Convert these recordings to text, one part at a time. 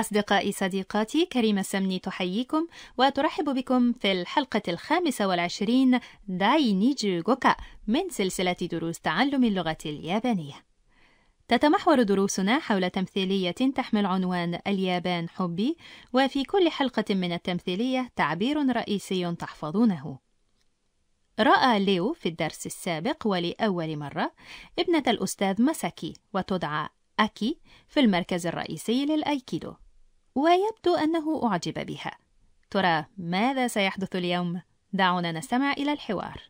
أصدقائي صديقاتي كريمة سمني تحييكم وترحب بكم في الحلقة الخامسة والعشرين داي نيجو غوكا من سلسلة دروس تعلم اللغة اليابانية تتمحور دروسنا حول تمثيلية تحمل عنوان اليابان حبي وفي كل حلقة من التمثيلية تعبير رئيسي تحفظونه رأى ليو في الدرس السابق ولأول مرة ابنة الأستاذ مساكي وتدعى أكي في المركز الرئيسي للأيكيدو ويبدو أنه أعجب بها ترى ماذا سيحدث اليوم؟ دعونا نستمع إلى الحوار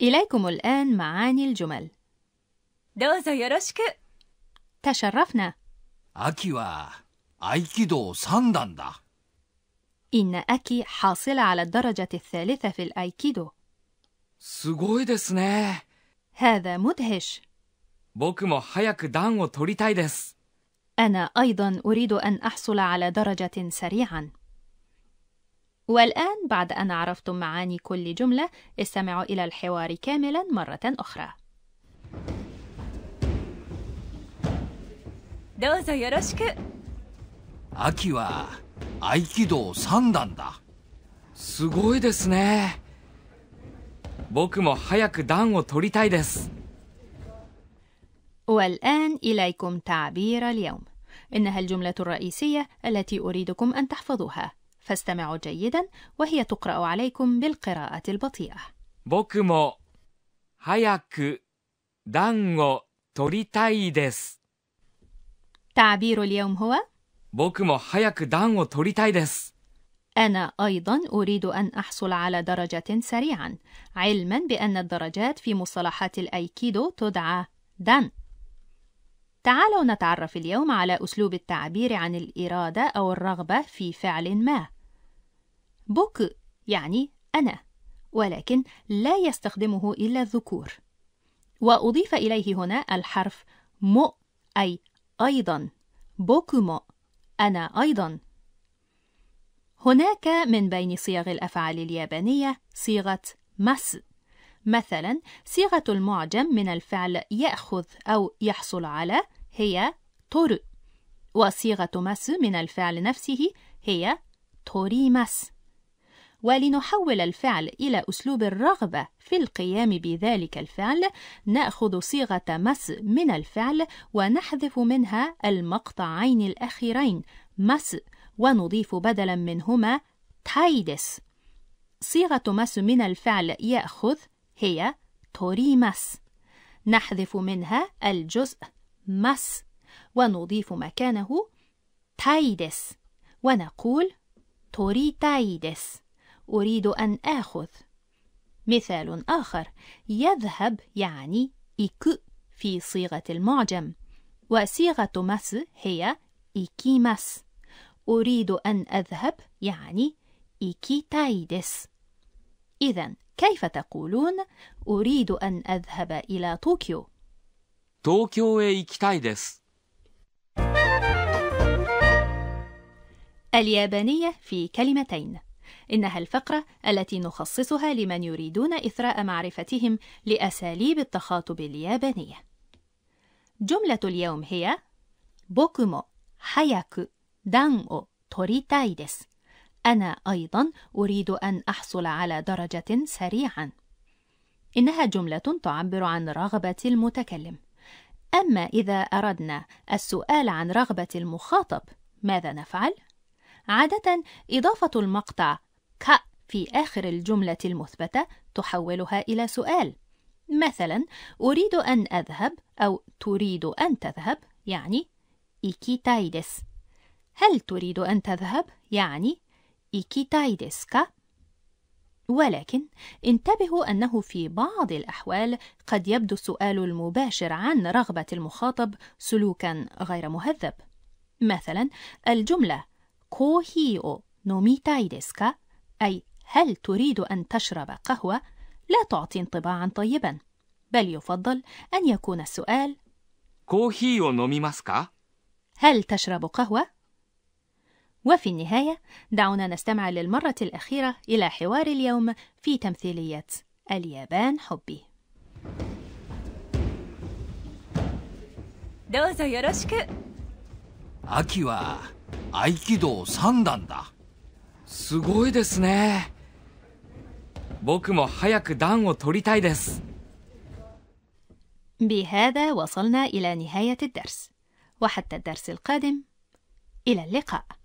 اليكم الآن معاني الجمل どうぞよろしく تشرفنا أكي وأيكيدو ساندان دا إن أكي حاصلة على الدرجة الثالثة في الأيكيدو هذا مدهش. أنا أيضا أريد أن أحصل على درجة سريعا. والآن بعد أن عرفتم معاني كل جملة، استمعوا إلى الحوار كاملا مرة أخرى. どうぞよろしく秋は合気道3段だすごいですね僕も早く段を取りたいです والآن إليكم تعبير اليوم إنها الجملة الرئيسية التي أريدكم أن تحفظوها فاستمعوا جيدا وهي تقرأ عليكم بالقراءة البطيئة 僕も早く段を取りたいです تعبير اليوم هو أنا أيضا أريد أن أحصل على درجة سريعا علما بأن الدرجات في مصطلحات الأيكيدو تدعى دان تعالوا نتعرف اليوم على أسلوب التعبير عن الإرادة أو الرغبة في فعل ما بوك يعني أنا ولكن لا يستخدمه إلا الذكور وأضيف إليه هنا الحرف مو أي أيضا بوكومو أنا أيضا هناك من بين صيغ الأفعال اليابانية صيغة مس مثلا صيغة المعجم من الفعل يأخذ أو يحصل على هي تورو وصيغة مس من الفعل نفسه هي توريماس ولنحول الفعل إلى أسلوب الرغبة في القيام بذلك الفعل نأخذ صيغة مس من الفعل ونحذف منها المقطعين الأخيرين مس ونضيف بدلا منهما تايدس صيغة مس من الفعل يأخذ هي مس نحذف منها الجزء مس ونضيف مكانه تايدس ونقول تايدس أريد أن آخذ مثال آخر يذهب يعني إك في صيغة المعجم وصيغة مس هي إيكيماس أريد أن أذهب يعني إيكيتاي ديس إذا كيف تقولون أريد أن أذهب إلى طوكيو؟ طوكيو اليابانية في كلمتين إنها الفقرة التي نخصصها لمن يريدون إثراء معرفتهم لأساليب التخاطب اليابانية. جملة اليوم هي: أنا أيضا أريد أن أحصل على درجة سريعا. إنها جملة تعبر عن رغبة المتكلم. أما إذا أردنا السؤال عن رغبة المخاطب، ماذا نفعل؟ عادة إضافة المقطع ك في آخر الجملة المثبتة تحولها إلى سؤال مثلا أريد أن أذهب أو تريد أن تذهب يعني إيكي هل تريد أن تذهب يعني إيكي ديس ولكن انتبهوا أنه في بعض الأحوال قد يبدو السؤال المباشر عن رغبة المخاطب سلوكا غير مهذب مثلا الجملة كوهي او نوميتاي ديسكا أي هل تريد أن تشرب قهوة؟ لا تعطي انطباعا طيبا بل يفضل أن يكون السؤال هل تشرب قهوة؟ وفي النهاية دعونا نستمع للمرة الأخيرة إلى حوار اليوم في تمثيلية اليابان حبي どうぞよろしく秋は合気道3段だすごいですね僕も早く暖を取りたいです بهذا وصلنا إلى نهاية الدرس وحتى الدرس القادم إلى اللقاء